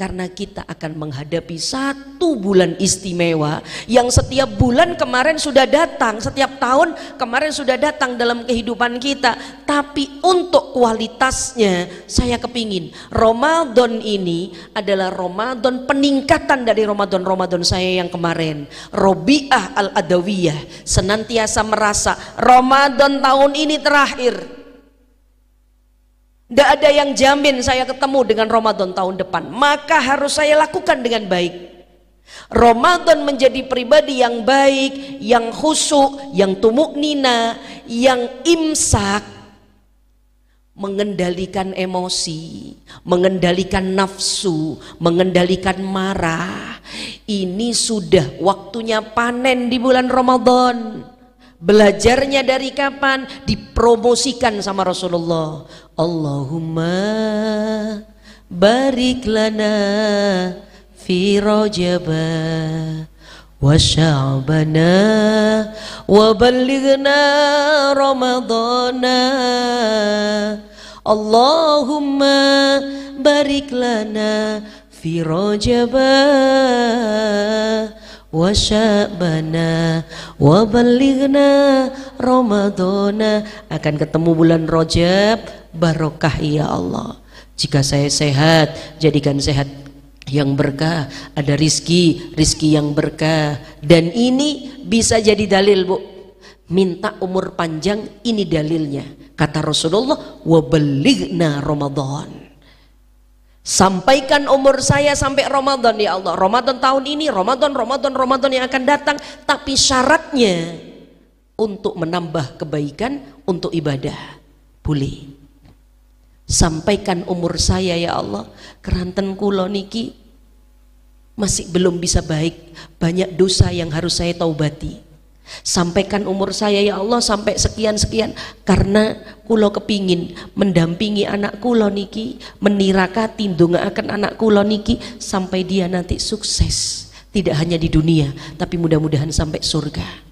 Karena kita akan menghadapi satu bulan istimewa yang setiap bulan kemarin sudah datang, setiap tahun kemarin sudah datang dalam kehidupan kita. Tapi untuk kualitasnya saya kepingin Ramadan ini adalah Ramadan peningkatan dari Ramadan-Ramadan saya yang kemarin. Robiah al-Adawiyah senantiasa merasa Ramadan tahun ini terakhir tidak ada yang jamin saya ketemu dengan Ramadan tahun depan. Maka harus saya lakukan dengan baik. Ramadan menjadi pribadi yang baik, yang khusyuk, yang tumuk nina, yang imsak, mengendalikan emosi, mengendalikan nafsu, mengendalikan marah. Ini sudah waktunya panen di bulan Ramadan. Belajarnya dari kapan? Dipromosikan sama Rasulullah. Allahumma barik lana fi rajaba wa sya'bana wa balighna ramadana Allahumma barik lana fi rajaba wasyabana wabalighna Ramadana akan ketemu bulan Rojab barokah ya Allah jika saya sehat jadikan sehat yang berkah ada rizki rizki yang berkah dan ini bisa jadi dalil bu minta umur panjang ini dalilnya kata Rasulullah wabalighna Ramadan Sampaikan umur saya sampai Ramadan ya Allah. Ramadan tahun ini, Ramadan, Ramadan, Ramadan yang akan datang. Tapi syaratnya untuk menambah kebaikan untuk ibadah. Boleh. Sampaikan umur saya ya Allah. Keranten kulo niki masih belum bisa baik. Banyak dosa yang harus saya taubati. Sampaikan umur saya ya Allah sampai sekian-sekian karena kulo kepingin mendampingi anak kulo niki, menirakati akan anak kulo niki sampai dia nanti sukses. Tidak hanya di dunia, tapi mudah-mudahan sampai surga.